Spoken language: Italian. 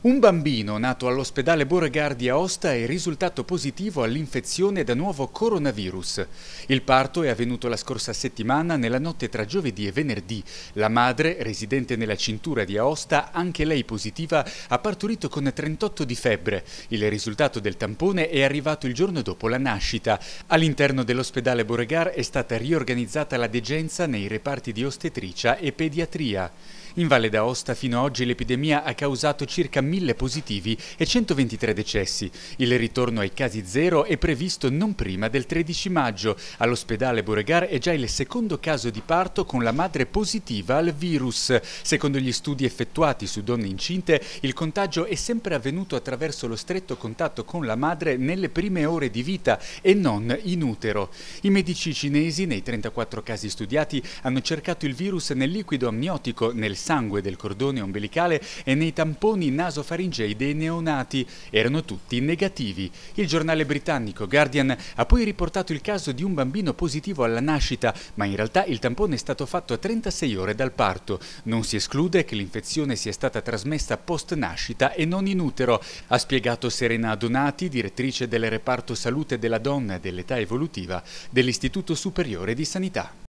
Un bambino nato all'ospedale Beauregard di Aosta è risultato positivo all'infezione da nuovo coronavirus. Il parto è avvenuto la scorsa settimana nella notte tra giovedì e venerdì. La madre, residente nella cintura di Aosta, anche lei positiva, ha partorito con 38 di febbre. Il risultato del tampone è arrivato il giorno dopo la nascita. All'interno dell'ospedale Beauregard è stata riorganizzata la degenza nei reparti di ostetricia e pediatria. In Valle d'Aosta fino ad oggi l'epidemia ha causato circa 1000 positivi e 123 decessi. Il ritorno ai casi zero è previsto non prima del 13 maggio. All'ospedale Beauregard è già il secondo caso di parto con la madre positiva al virus. Secondo gli studi effettuati su donne incinte, il contagio è sempre avvenuto attraverso lo stretto contatto con la madre nelle prime ore di vita e non in utero. I medici cinesi, nei 34 casi studiati, hanno cercato il virus nel liquido amniotico, nel sangue del cordone ombelicale e nei tamponi nasofaringei dei neonati. Erano tutti negativi. Il giornale britannico Guardian ha poi riportato il caso di un bambino positivo alla nascita, ma in realtà il tampone è stato fatto a 36 ore dal parto. Non si esclude che l'infezione sia stata trasmessa post nascita e non in utero, ha spiegato Serena Donati, direttrice del reparto salute della donna e dell'età evolutiva dell'Istituto Superiore di Sanità.